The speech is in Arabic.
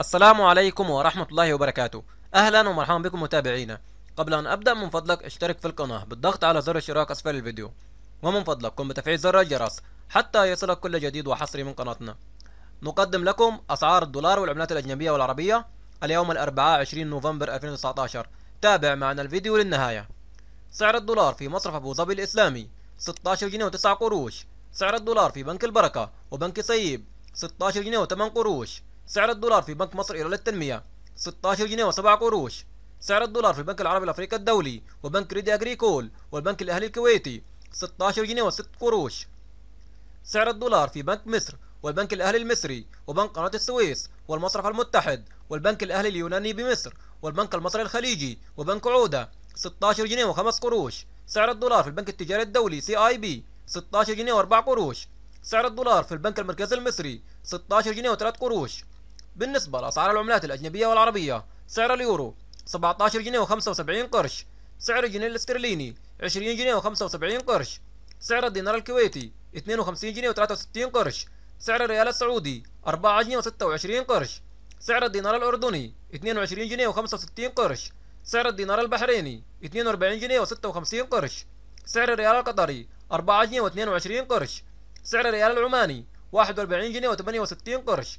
السلام عليكم ورحمة الله وبركاته أهلا ومرحبا بكم متابعينا قبل أن أبدأ من فضلك اشترك في القناة بالضغط على زر الاشتراك أسفل الفيديو ومن فضلك قم بتفعيل زر الجرس حتى يصلك كل جديد وحصري من قناتنا نقدم لكم أسعار الدولار والعملات الأجنبية والعربية اليوم الأربعاء 20 نوفمبر 2019 تابع معنا الفيديو للنهاية سعر الدولار في مصرف أبو ظبي الإسلامي 16 جنيه و9 قروش سعر الدولار في بنك البركة وبنك سيب 16 جنيه و8 قروش سعر الدولار في بنك مصر إلى للتنمية 16 جنيه و7 قروش سعر الدولار في البنك العربي الأفريقي الدولي وبنك ريدي أجريكول والبنك الأهلي الكويتي 16 جنيه و6 قروش سعر الدولار في بنك مصر والبنك الأهلي المصري وبنك قناة السويس والمصرف المتحد والبنك الأهلي اليوناني بمصر والبنك المصري الخليجي وبنك عودة 16 جنيه و5 قروش سعر الدولار في البنك التجاري الدولي سي اي بي 16 جنيه و4 قروش سعر الدولار في البنك المركزي المصري 16 جنيه و3 قروش بالنسبة لأسعار العملات الأجنبية والعربية سعر اليورو 17 جنيه و75 قرش سعر الجنيه الاسترليني 20 جنيه و75 قرش سعر الدينار الكويتي 52 جنيه و63 قرش سعر الريال السعودي 4 جنيه و26 قرش سعر الدينار الأردني 22 جنيه و65 قرش سعر الدينار البحريني 42 جنيه و56 قرش سعر الريال القطري 4 جنيه و22 قرش سعر الريال العماني 41 جنيه و68 قرش